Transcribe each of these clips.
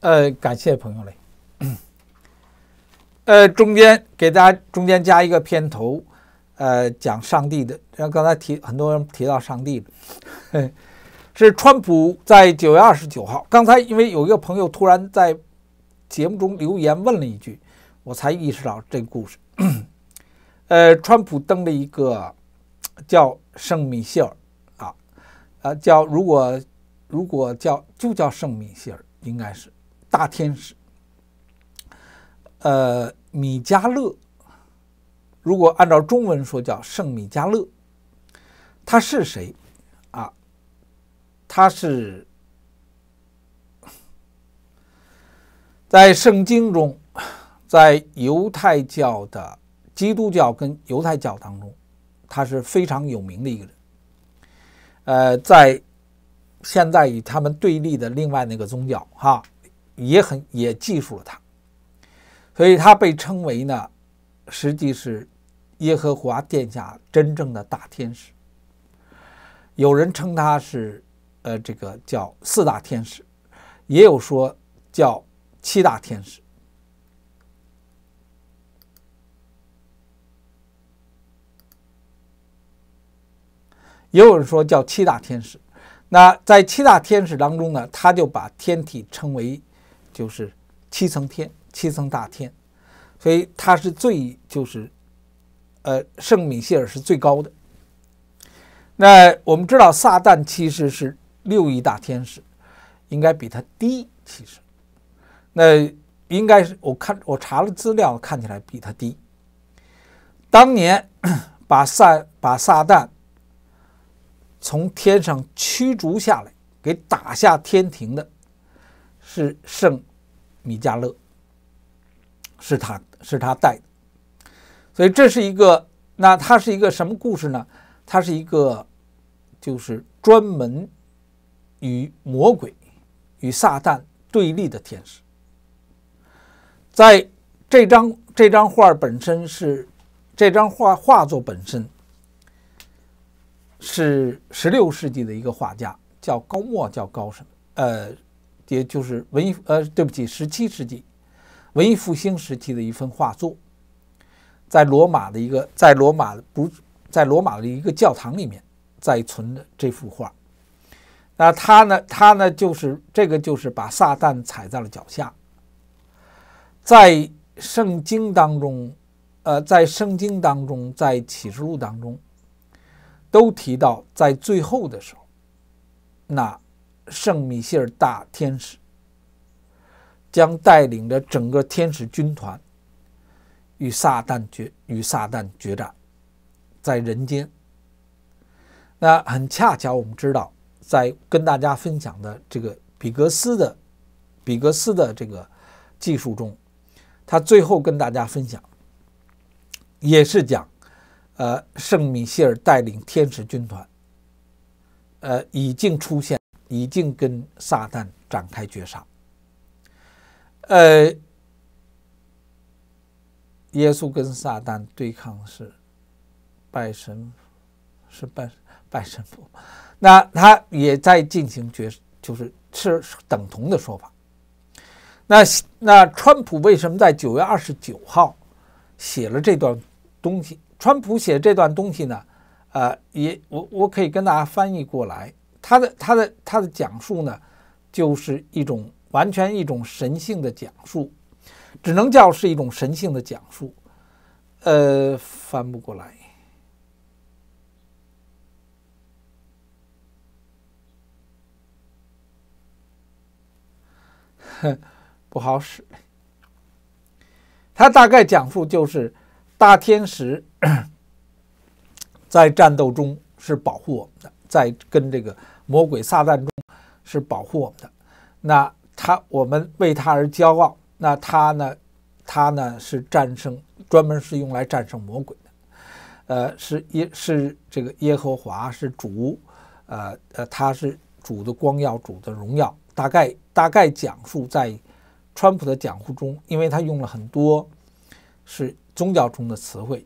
呃，感谢朋友嘞。呃，中间给大家中间加一个片头，呃，讲上帝的，像刚才提很多人提到上帝，是川普在九月二十九号。刚才因为有一个朋友突然在节目中留言问了一句，我才意识到这个故事。呃，川普登了一个叫圣米歇尔啊，啊叫如果如果叫就叫圣米歇尔，应该是。大天使，呃，米迦勒，如果按照中文说叫圣米迦勒，他是谁？啊，他是，在圣经中，在犹太教的基督教跟犹太教当中，他是非常有名的一个人。呃，在现在与他们对立的另外那个宗教，哈。也很也记述了他，所以他被称为呢，实际是耶和华殿下真正的大天使。有人称他是呃这个叫四大天使，也有说叫七大天使，也有人说叫七大天使。那在七大天使当中呢，他就把天体称为。就是七层天，七层大天，所以它是最就是，呃，圣米歇尔是最高的。那我们知道，撒旦其实是六亿大天使，应该比他低。其实，那应该是我看我查了资料，看起来比他低。当年把撒把撒旦从天上驱逐下来，给打下天庭的，是圣。米迦勒，是他，是他带的，所以这是一个，那它是一个什么故事呢？它是一个，就是专门与魔鬼、与撒旦对立的天使。在这张这张画本身是，这张画画作本身是十六世纪的一个画家，叫高墨，叫高什么，呃。也就是文艺，呃，对不起，十七世纪文艺复兴时期的一份画作，在罗马的一个，在罗马不在罗马的一个教堂里面在存的这幅画。那他呢，他呢，就是这个就是把撒旦踩在了脚下。在圣经当中，呃，在圣经当中，在启示录当中，都提到在最后的时候，那。圣米歇尔大天使将带领着整个天使军团与撒旦决与撒旦决战，在人间。那很恰巧，我们知道，在跟大家分享的这个比格斯的比格斯的这个技术中，他最后跟大家分享也是讲，呃，圣米歇尔带领天使军团，呃，已经出现。已经跟撒旦展开绝杀。呃，耶稣跟撒旦对抗是拜神，是拜拜神父。那他也在进行绝，就是是等同的说法。那那川普为什么在九月二十九号写了这段东西？川普写这段东西呢？呃，也我我可以跟大家翻译过来。他的他的他的讲述呢，就是一种完全一种神性的讲述，只能叫是一种神性的讲述，呃，翻不过来，不好使。他大概讲述就是，大天使 在战斗中是保护我们的，在跟这个。魔鬼撒旦中是保护我们的，那他我们为他而骄傲。那他呢？他呢是战胜，专门是用来战胜魔鬼的。呃，是耶是这个耶和华是主，呃呃，他是主的光耀，主的荣耀。大概大概讲述在川普的讲述中，因为他用了很多是宗教中的词汇。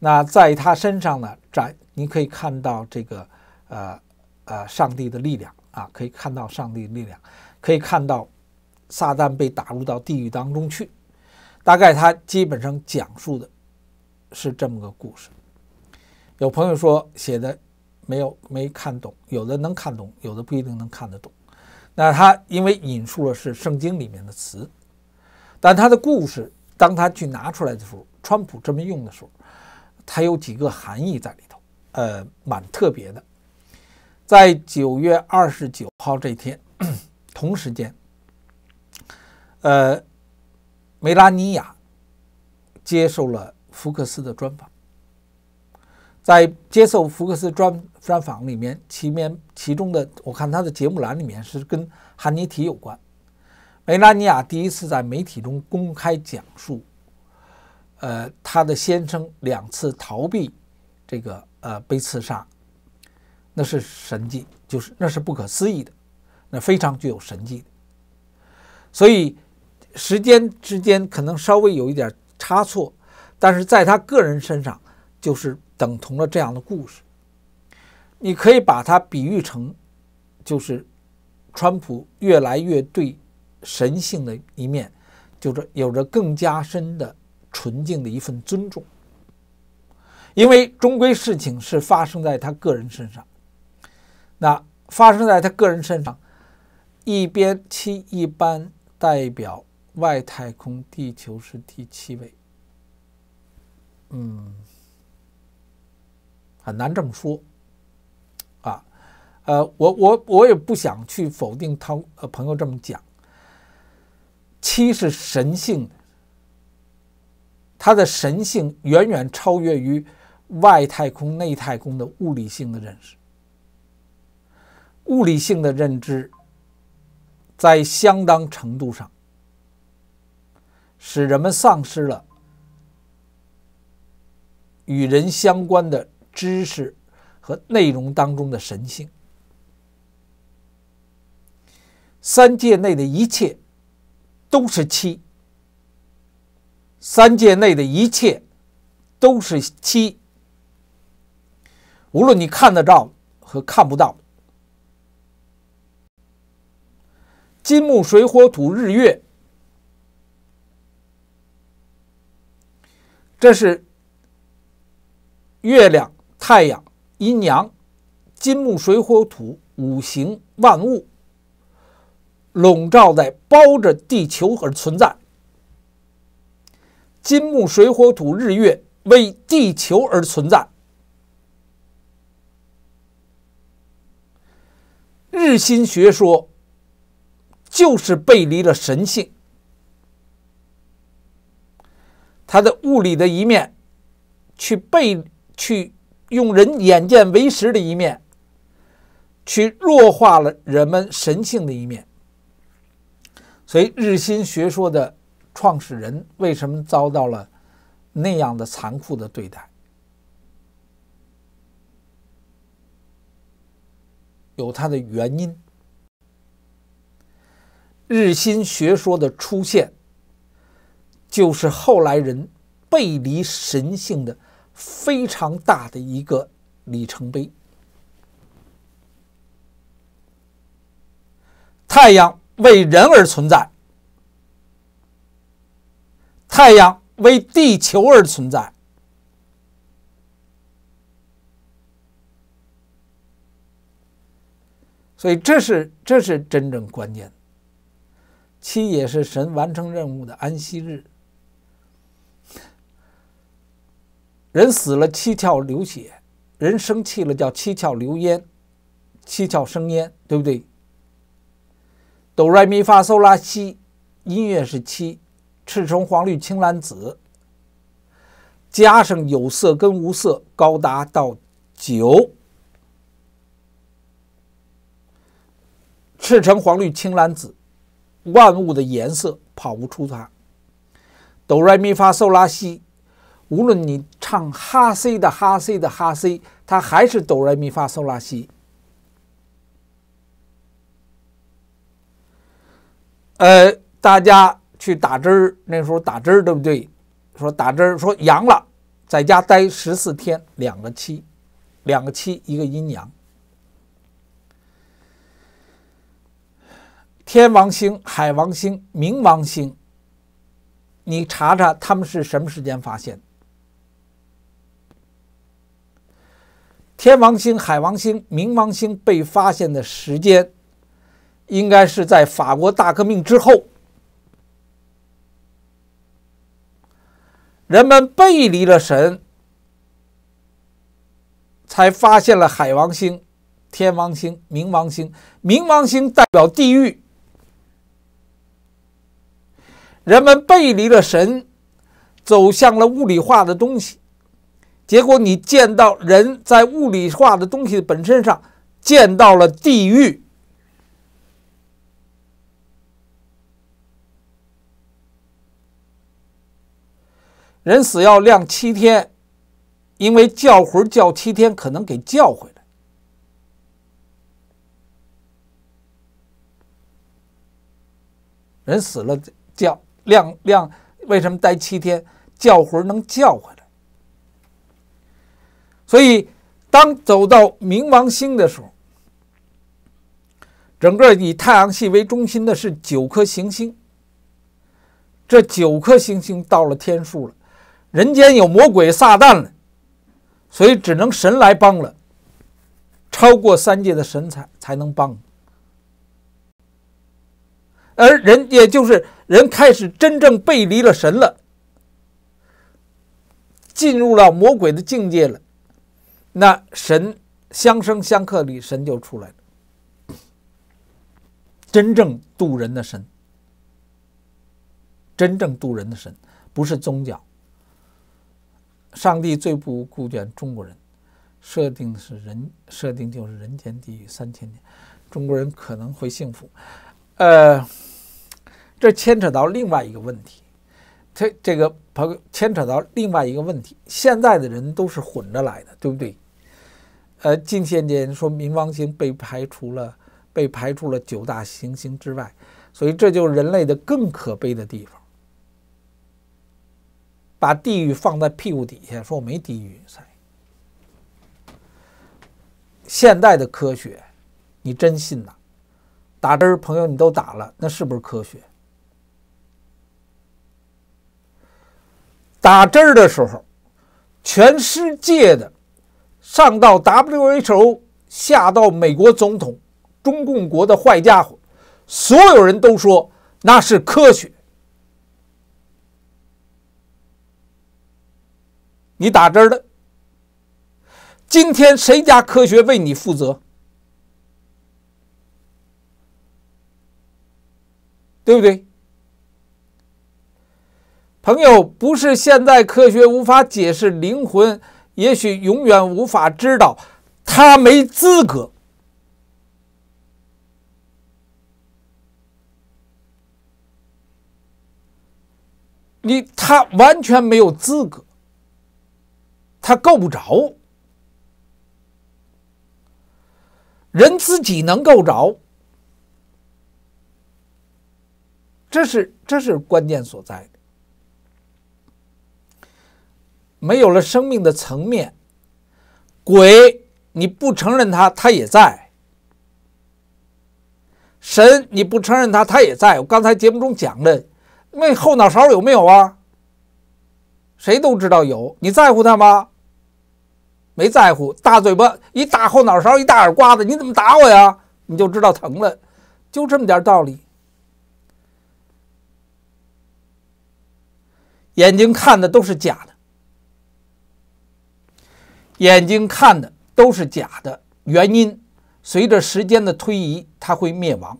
那在他身上呢，在你可以看到这个呃。呃，上帝的力量啊，可以看到上帝的力量，可以看到，撒旦被打入到地狱当中去。大概他基本上讲述的是这么个故事。有朋友说写的没有没看懂，有的能看懂，有的不一定能看得懂。那他因为引述了是圣经里面的词，但他的故事当他去拿出来的时候，川普这么用的时候，他有几个含义在里头，呃，蛮特别的。在九月二十九号这天，同时间，呃，梅拉尼亚接受了福克斯的专访。在接受福克斯专专访里面，其面其中的我看他的节目栏里面是跟哈尼提有关。梅拉尼亚第一次在媒体中公开讲述，呃，他的先生两次逃避这个呃被刺杀。那是神迹，就是那是不可思议的，那非常具有神迹的。所以时间之间可能稍微有一点差错，但是在他个人身上就是等同了这样的故事。你可以把它比喻成，就是川普越来越对神性的一面，就是有着更加深的纯净的一份尊重，因为终归事情是发生在他个人身上。那发生在他个人身上，一边七一般代表外太空，地球是第七位，嗯，很难这么说，啊，呃，我我我也不想去否定他呃朋友这么讲，七是神性，它的神性远远超越于外太空、内太空的物理性的认识。物理性的认知，在相当程度上，使人们丧失了与人相关的知识和内容当中的神性。三界内的一切都是七，三界内的一切都是七，无论你看得到和看不到。金木水火土日月，这是月亮、太阳、阴阳、金木水火土五行万物笼罩在、包着地球而存在。金木水火土日月为地球而存在。日心学说。就是背离了神性，他的物理的一面，去背去用人眼见为实的一面，去弱化了人们神性的一面，所以日心学说的创始人为什么遭到了那样的残酷的对待，有它的原因。日心学说的出现，就是后来人背离神性的非常大的一个里程碑。太阳为人而存在，太阳为地球而存在，所以这是这是真正关键。七也是神完成任务的安息日。人死了，七窍流血；人生气了，叫七窍流烟，七窍生烟，对不对？哆来咪发嗦拉西，音乐是七。赤橙黄绿青蓝紫，加上有色跟无色，高达到九。赤橙黄绿青蓝紫。万物的颜色跑不出它。哆来咪发嗦拉西，无论你唱哈 C 的哈 C 的哈 C，它还是哆来咪发嗦拉西。呃，大家去打针儿，那时候打针儿对不对？说打针儿，说阳了，在家待十四天，两个七，两个七，一个阴阳。天王星、海王星、冥王星，你查查他们是什么时间发现？天王星、海王星、冥王星被发现的时间，应该是在法国大革命之后，人们背离了神，才发现了海王星、天王星、冥王星。冥王星代表地狱。人们背离了神，走向了物理化的东西，结果你见到人在物理化的东西本身上见到了地狱。人死要晾七天，因为叫魂叫七天可能给叫回来。人死了叫。亮亮，为什么待七天，叫魂能叫回来？所以，当走到冥王星的时候，整个以太阳系为中心的是九颗行星。这九颗行星到了天数了，人间有魔鬼撒旦了，所以只能神来帮了。超过三界的神才才能帮。而人，也就是人，开始真正背离了神了，进入了魔鬼的境界了。那神相生相克里，神就出来了，真正渡人的神，真正渡人的神，不是宗教。上帝最不顾全中国人，设定的是人，设定就是人间地狱三千年，中国人可能会幸福，呃。这牵扯到另外一个问题，这这个朋牵扯到另外一个问题。现在的人都是混着来的，对不对？呃，近些年说冥王星被排除了，被排除了九大行星之外，所以这就是人类的更可悲的地方。把地狱放在屁股底下，说我没地狱噻。现在的科学，你真信呐？打针，朋友你都打了，那是不是科学？打针儿的时候，全世界的，上到 WHO，下到美国总统，中共国的坏家伙，所有人都说那是科学。你打针儿的，今天谁家科学为你负责？对不对？朋友，不是现在科学无法解释灵魂，也许永远无法知道。他没资格，你他完全没有资格，他够不着，人自己能够着，这是这是关键所在。没有了生命的层面，鬼你不承认他，他也在；神你不承认他，他也在。我刚才节目中讲的，那后脑勺有没有啊？谁都知道有，你在乎他吗？没在乎，大嘴巴，一大后脑勺，一大耳刮子，你怎么打我呀？你就知道疼了，就这么点道理。眼睛看的都是假的。眼睛看的都是假的，原因随着时间的推移，它会灭亡。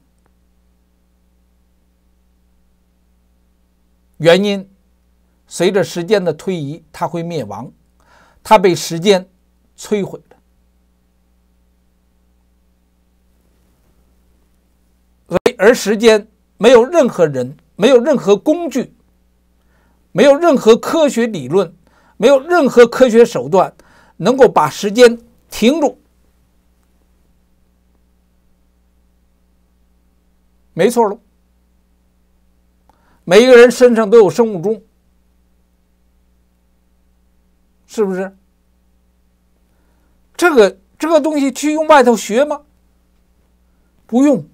原因随着时间的推移，它会灭亡，它被时间摧毁了。而时间没有任何人，没有任何工具，没有任何科学理论，没有任何科学手段。能够把时间停住，没错了。每一个人身上都有生物钟，是不是？这个这个东西去用外头学吗？不用。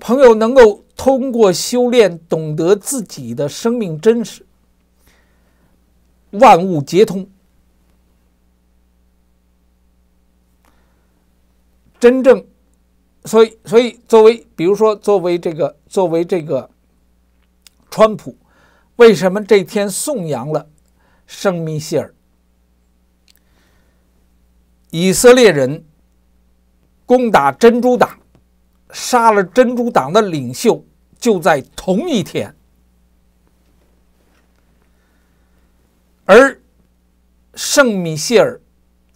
朋友能够通过修炼，懂得自己的生命真实，万物皆通。真正，所以，所以，作为，比如说，作为这个，作为这个，川普，为什么这天颂扬了圣米歇尔？以色列人攻打珍珠党，杀了珍珠党的领袖，就在同一天，而圣米歇尔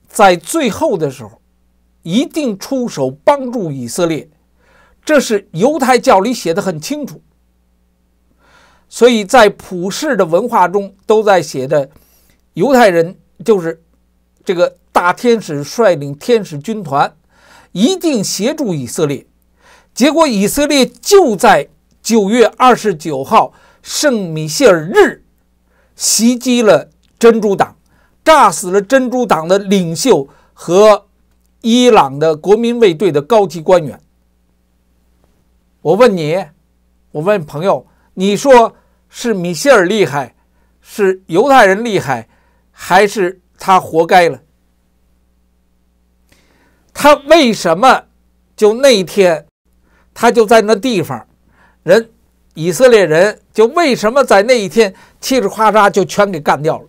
在最后的时候。一定出手帮助以色列，这是犹太教里写的很清楚。所以在普世的文化中都在写的，犹太人就是这个大天使率领天使军团，一定协助以色列。结果以色列就在九月二十九号圣米歇尔日袭击了珍珠党，炸死了珍珠党的领袖和。伊朗的国民卫队的高级官员，我问你，我问朋友，你说是米歇尔厉害，是犹太人厉害，还是他活该了？他为什么就那一天，他就在那地方，人以色列人就为什么在那一天，嘁哧咔嚓就全给干掉了？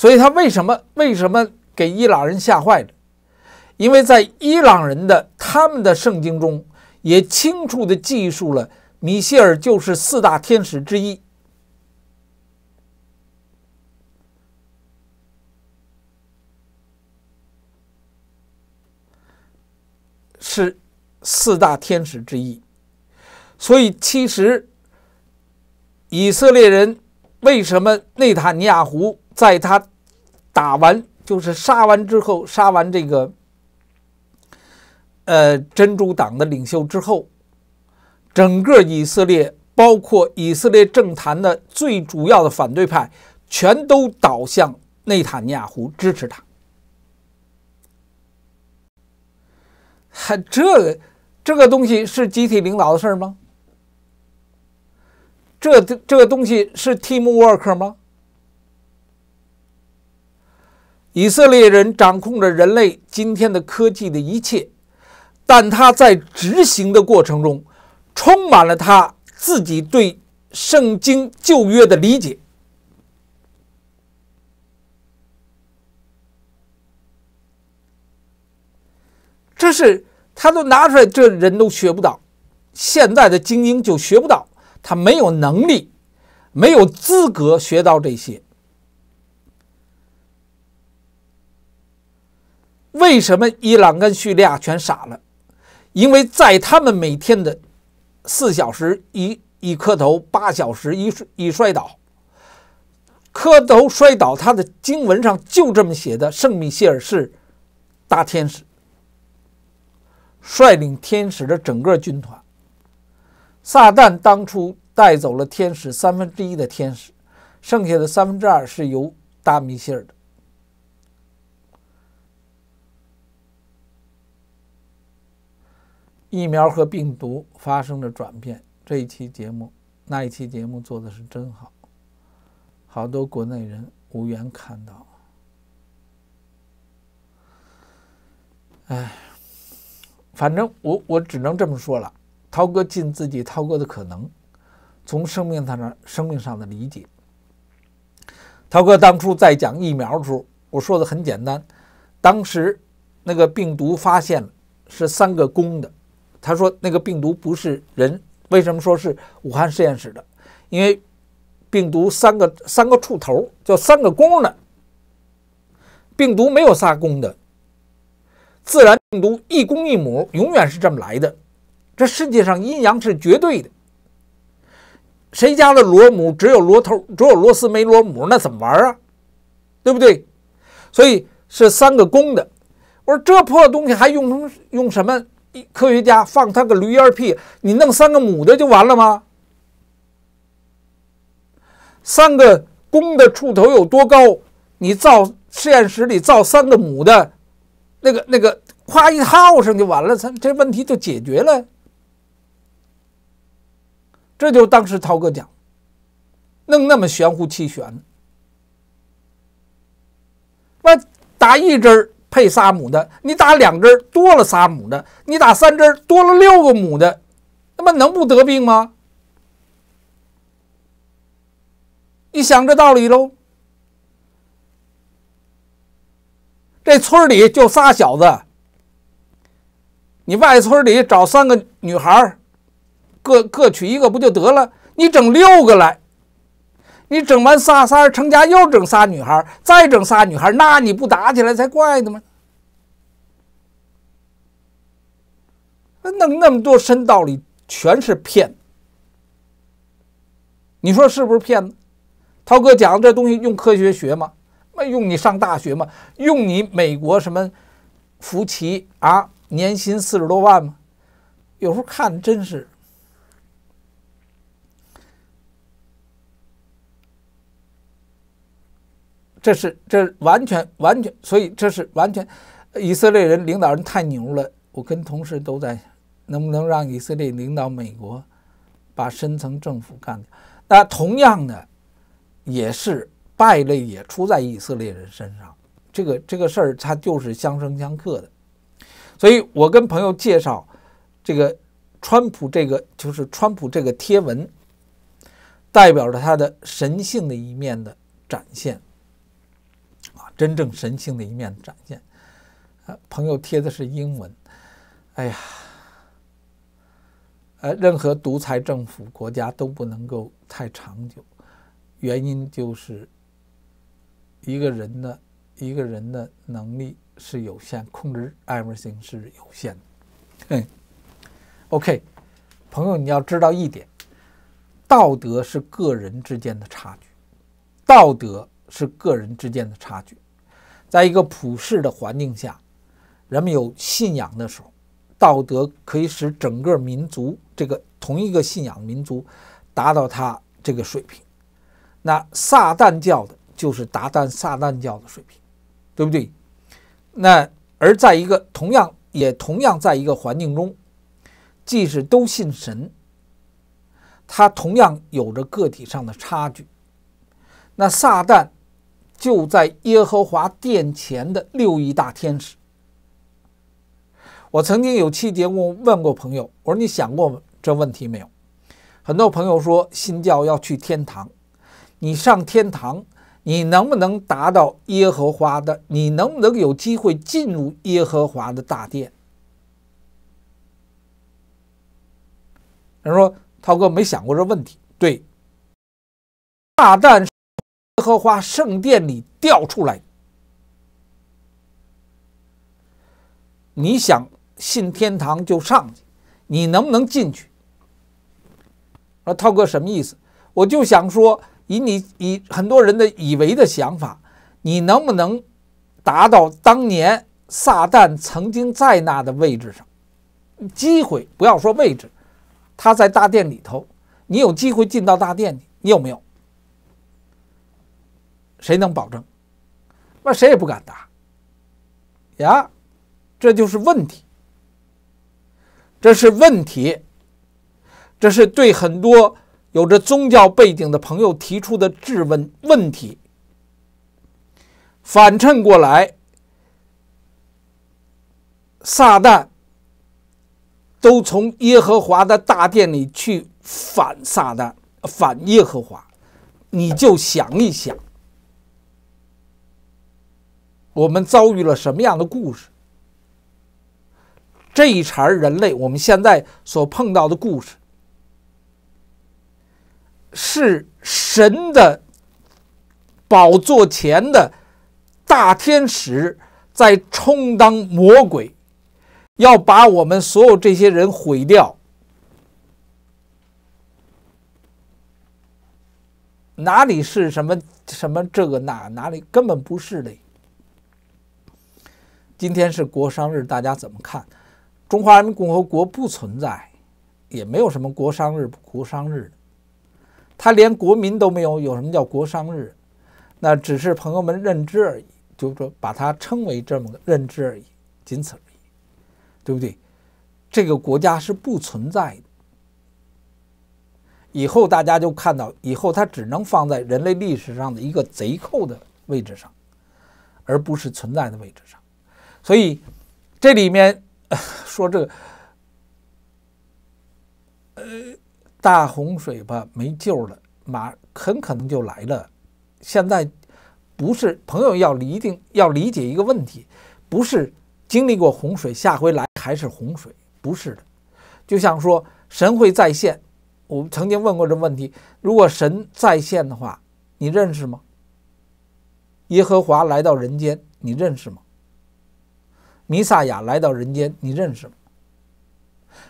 所以，他为什么为什么给伊朗人吓坏了？因为在伊朗人的他们的圣经中，也清楚的记述了米歇尔就是四大天使之一，是四大天使之一。所以，其实以色列人为什么内塔尼亚胡？在他打完，就是杀完之后，杀完这个呃珍珠党的领袖之后，整个以色列，包括以色列政坛的最主要的反对派，全都倒向内塔尼亚胡，支持他。还这个这个东西是集体领导的事儿吗？这这东西是 teamwork 吗？以色列人掌控着人类今天的科技的一切，但他在执行的过程中，充满了他自己对圣经旧约的理解。这是他都拿出来，这人都学不到，现在的精英就学不到，他没有能力，没有资格学到这些。为什么伊朗跟叙利亚全傻了？因为在他们每天的四小时一一磕头，八小时一摔一摔倒。磕头摔倒，他的经文上就这么写的。圣米歇尔是大天使，率领天使的整个军团。撒旦当初带走了天使三分之一的天使，剩下的三分之二是由大米歇尔的。疫苗和病毒发生了转变。这一期节目，那一期节目做的是真好，好多国内人无缘看到。哎，反正我我只能这么说了。涛哥尽自己涛哥的可能，从生命上的生命上的理解。涛哥当初在讲疫苗的时候，我说的很简单，当时那个病毒发现是三个公的。他说：“那个病毒不是人，为什么说是武汉实验室的？因为病毒三个三个触头叫三个公的，病毒没有仨公的，自然病毒一公一母永远是这么来的。这世界上阴阳是绝对的，谁家的螺母只有螺头只有螺丝没螺母，那怎么玩啊？对不对？所以是三个公的。我说这破东西还用用什么？”一科学家放他个驴儿屁，你弄三个母的就完了吗？三个公的触头有多高？你造实验室里造三个母的，那个那个夸一套上就完了，咱这问题就解决了。这就当时涛哥讲，弄那么玄乎其玄，我打一针儿。配仨母的，你打两针多了仨母的，你打三针多了六个母的，那么能不得病吗？你想这道理喽？这村里就仨小子，你外村里找三个女孩，各各娶一个不就得了？你整六个来。你整完仨仨成家，又整仨女孩再整仨女孩那你不打起来才怪呢吗？弄那么多深道理，全是骗你说是不是骗子？涛哥讲的这东西用科学学吗？那用你上大学吗？用你美国什么福奇啊，年薪四十多万吗？有时候看真是。这是这完全完全，所以这是完全，以色列人领导人太牛了。我跟同事都在，能不能让以色列领导美国，把深层政府干？掉？那同样的，也是败类也出在以色列人身上。这个这个事儿，它就是相生相克的。所以我跟朋友介绍，这个川普这个就是川普这个贴文，代表着他的神性的一面的展现。真正神性的一面展现，呃，朋友贴的是英文，哎呀，呃，任何独裁政府国家都不能够太长久，原因就是一个人的一个人的能力是有限，控制 everything 是有限的，嗯，OK，朋友你要知道一点，道德是个人之间的差距，道德是个人之间的差距。在一个普世的环境下，人们有信仰的时候，道德可以使整个民族这个同一个信仰民族达到他这个水平。那撒旦教的，就是达旦撒旦教的水平，对不对？那而在一个同样也同样在一个环境中，即使都信神，他同样有着个体上的差距。那撒旦。就在耶和华殿前的六亿大天使。我曾经有期节目问过朋友，我说你想过这问题没有？很多朋友说，新教要去天堂，你上天堂，你能不能达到耶和华的？你能不能有机会进入耶和华的大殿？他说，涛哥没想过这问题。对，大战。百合花圣殿里掉出来，你想信天堂就上去，你能不能进去？说涛哥什么意思？我就想说，以你以很多人的以为的想法，你能不能达到当年撒旦曾经在那的位置上？机会不要说位置，他在大殿里头，你有机会进到大殿去，你有没有？谁能保证？那谁也不敢答呀！这就是问题，这是问题，这是对很多有着宗教背景的朋友提出的质问问题。反衬过来，撒旦都从耶和华的大殿里去反撒旦、反耶和华，你就想一想。我们遭遇了什么样的故事？这一茬人类，我们现在所碰到的故事，是神的宝座前的大天使在充当魔鬼，要把我们所有这些人毁掉。哪里是什么什么这个那哪里根本不是的。今天是国殇日，大家怎么看？中华人民共和国不存在，也没有什么国殇日、国殇日。他连国民都没有，有什么叫国殇日？那只是朋友们认知而已，就是说把它称为这么个认知而已，仅此而已，对不对？这个国家是不存在的。以后大家就看到，以后它只能放在人类历史上的一个贼寇的位置上，而不是存在的位置上。所以，这里面 说这个，呃，大洪水吧，没救了，马很可能就来了。现在不是朋友要理定要理解一个问题，不是经历过洪水，下回来还是洪水，不是的。就像说神会再现，我曾经问过这问题：如果神再现的话，你认识吗？耶和华来到人间，你认识吗？弥撒亚来到人间，你认识吗？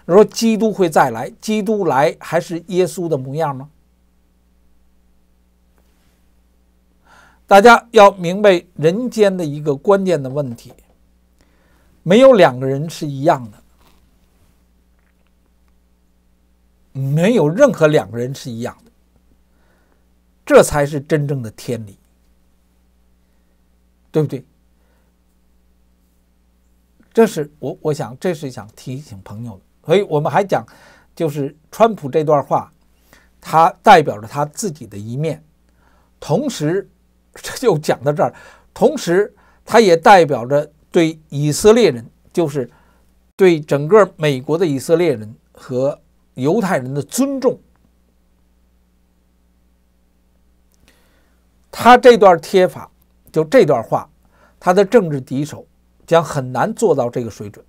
说基督会再来，基督来还是耶稣的模样吗？大家要明白人间的一个关键的问题：没有两个人是一样的，没有任何两个人是一样的，这才是真正的天理，对不对？这是我我想，这是想提醒朋友的。所以我们还讲，就是川普这段话，他代表着他自己的一面，同时这 就讲到这儿，同时他也代表着对以色列人，就是对整个美国的以色列人和犹太人的尊重。他这段贴法，就这段话，他的政治敌手。将很难做到这个水准，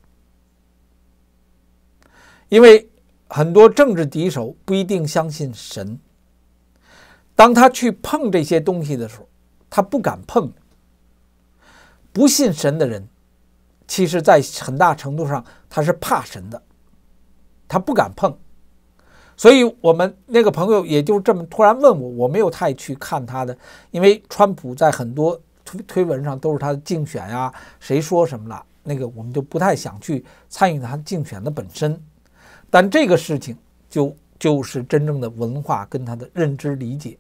因为很多政治敌手不一定相信神。当他去碰这些东西的时候，他不敢碰。不信神的人，其实，在很大程度上，他是怕神的，他不敢碰。所以我们那个朋友也就这么突然问我，我没有太去看他的，因为川普在很多。推推文上都是他的竞选呀，谁说什么了？那个我们就不太想去参与他竞选的本身，但这个事情就就是真正的文化跟他的认知理解，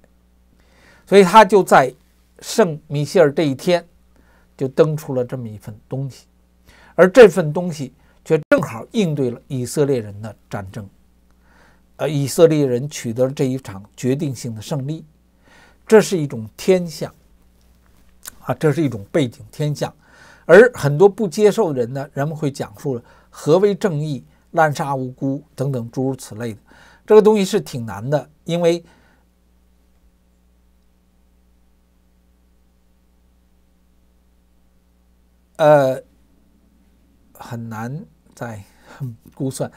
所以他就在圣米歇尔这一天就登出了这么一份东西，而这份东西却正好应对了以色列人的战争，呃，以色列人取得了这一场决定性的胜利，这是一种天象。啊，这是一种背景天象，而很多不接受的人呢，人们会讲述何为正义、滥杀无辜等等诸如此类的。这个东西是挺难的，因为呃很难在 估算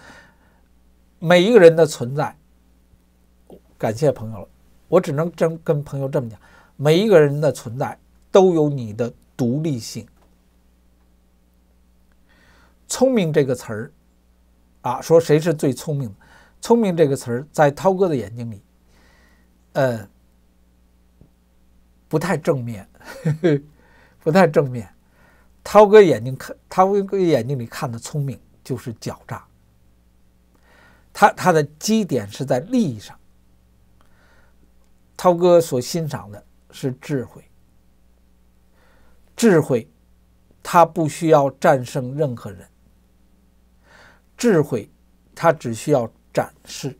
每一个人的存在。感谢朋友，了，我只能真跟朋友这么讲：每一个人的存在。都有你的独立性。聪明这个词儿，啊，说谁是最聪明？聪明这个词儿在涛哥的眼睛里，呃，不太正面，不太正面。涛哥眼睛看，涛哥眼睛里看的聪明就是狡诈。他他的基点是在利益上。涛哥所欣赏的是智慧。智慧，它不需要战胜任何人。智慧，它只需要展示。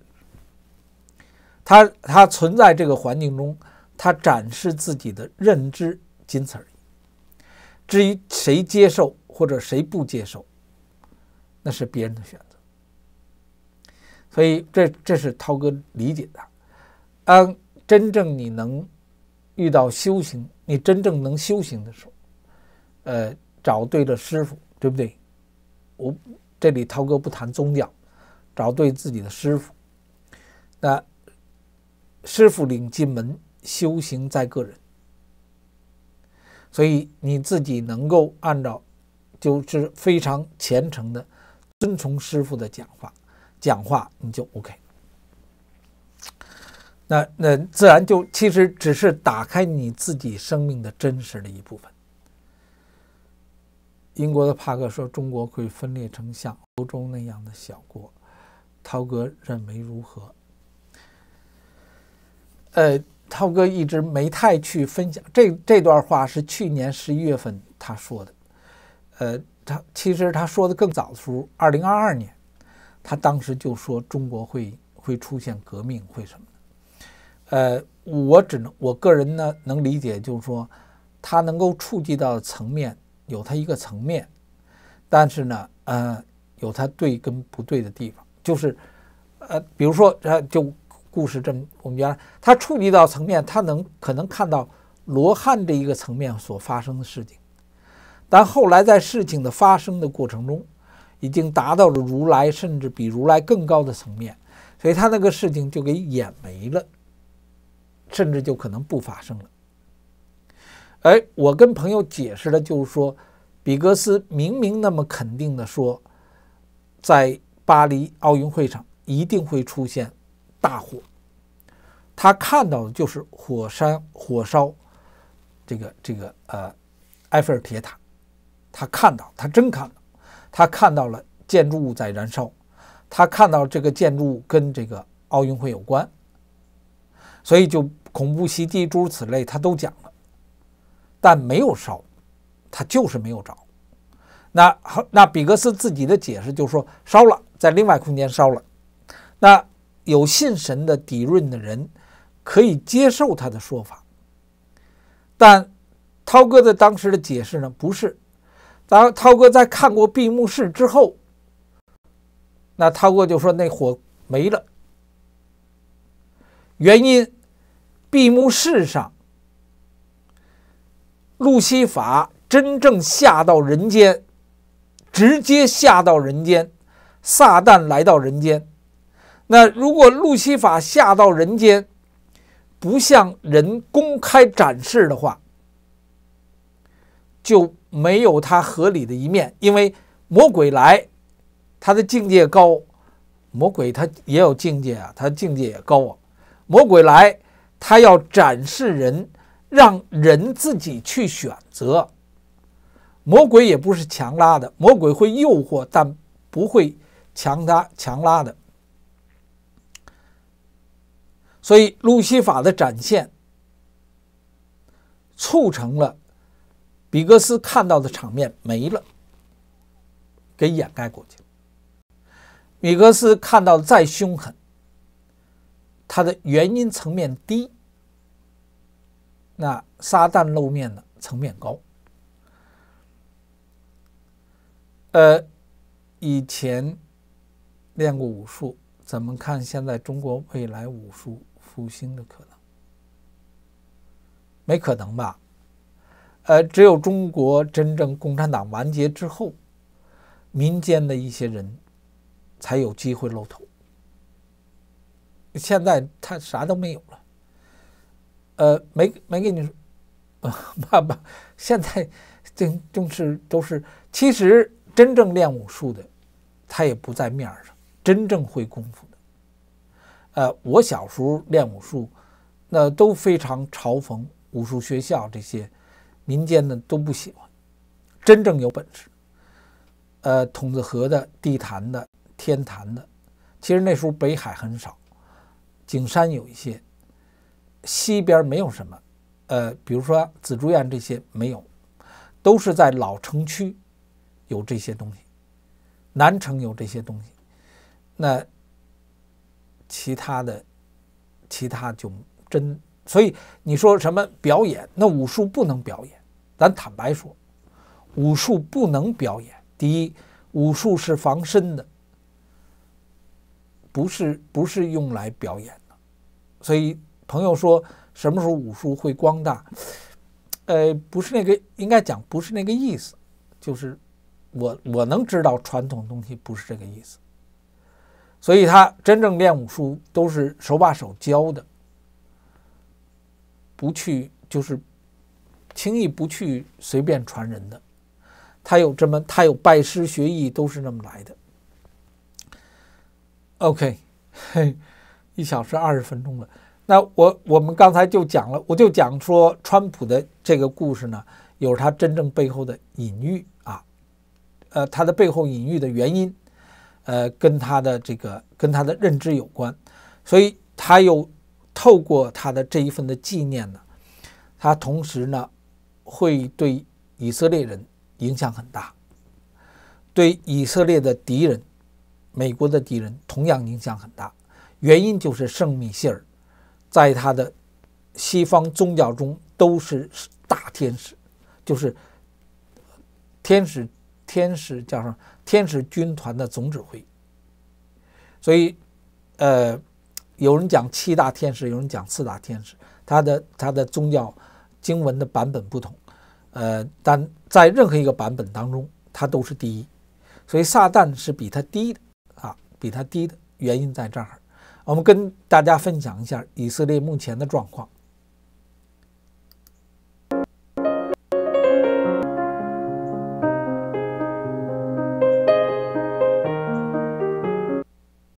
它它存在这个环境中，它展示自己的认知，仅此而已。至于谁接受或者谁不接受，那是别人的选择。所以，这这是涛哥理解的。当真正你能遇到修行，你真正能修行的时候。呃，找对了师傅，对不对？我这里涛哥不谈宗教，找对自己的师傅。那师傅领进门，修行在个人。所以你自己能够按照，就是非常虔诚的遵从师傅的讲话，讲话你就 OK。那那自然就其实只是打开你自己生命的真实的一部分。英国的帕克说：“中国会分裂成像欧洲那样的小国。”涛哥认为如何？呃，涛哥一直没太去分享这这段话，是去年十一月份他说的。呃，他其实他说的更早的时候，二零二二年，他当时就说中国会会出现革命，会什么？呃，我只能我个人呢能理解，就是说他能够触及到层面。有它一个层面，但是呢，呃，有它对跟不对的地方，就是，呃，比如说，呃，就故事这，么，我们原来它触及到层面，它能可能看到罗汉这一个层面所发生的事情，但后来在事情的发生的过程中，已经达到了如来，甚至比如来更高的层面，所以他那个事情就给演没了，甚至就可能不发生了。哎，我跟朋友解释了，就是说，比格斯明明那么肯定的说，在巴黎奥运会上一定会出现大火，他看到的就是火山火烧，这个这个呃埃菲尔铁塔，他看到，他真看到，他看到了建筑物在燃烧，他看到这个建筑物跟这个奥运会有关，所以就恐怖袭击诸如此类，他都讲。但没有烧，它就是没有着。那好，那比格斯自己的解释就说烧了，在另外空间烧了。那有信神的底润的人可以接受他的说法。但涛哥的当时的解释呢，不是。当涛哥在看过闭幕式之后，那涛哥就说那火没了。原因，闭幕式上。路西法真正下到人间，直接下到人间，撒旦来到人间。那如果路西法下到人间，不向人公开展示的话，就没有他合理的一面。因为魔鬼来，他的境界高；魔鬼他也有境界啊，他境界也高啊。魔鬼来，他要展示人。让人自己去选择，魔鬼也不是强拉的，魔鬼会诱惑，但不会强拉强拉的。所以，路西法的展现促成了比格斯看到的场面没了，给掩盖过去了。比格斯看到再凶狠，他的原因层面低。那撒旦露面的层面高。呃，以前练过武术，怎么看现在中国未来武术复兴的可能？没可能吧？呃，只有中国真正共产党完结之后，民间的一些人才有机会露头。现在他啥都没有。呃，没没给你，爸爸现在这就是都是，其实真正练武术的，他也不在面儿上，真正会功夫的。呃，我小时候练武术，那都非常嘲讽武术学校这些民间的都不喜欢，真正有本事，呃，筒子河的、地坛的、天坛的，其实那时候北海很少，景山有一些。西边没有什么，呃，比如说紫竹院这些没有，都是在老城区有这些东西，南城有这些东西，那其他的其他就真所以你说什么表演，那武术不能表演，咱坦白说，武术不能表演。第一，武术是防身的，不是不是用来表演的，所以。朋友说：“什么时候武术会光大？”呃，不是那个，应该讲不是那个意思，就是我我能知道传统东西不是这个意思，所以他真正练武术都是手把手教的，不去就是轻易不去随便传人的，他有这么他有拜师学艺都是那么来的。OK，嘿，一小时二十分钟了。那我我们刚才就讲了，我就讲说川普的这个故事呢，有他真正背后的隐喻啊，呃，他的背后隐喻的原因，呃，跟他的这个跟他的认知有关，所以他又透过他的这一份的纪念呢，他同时呢会对以色列人影响很大，对以色列的敌人，美国的敌人同样影响很大，原因就是圣米歇尔。在他的西方宗教中，都是大天使，就是天使，天使叫什么？天使军团的总指挥。所以，呃，有人讲七大天使，有人讲四大天使，他的他的宗教经文的版本不同，呃，但在任何一个版本当中，他都是第一。所以，撒旦是比他低的啊，比他低的原因在这儿。我们跟大家分享一下以色列目前的状况。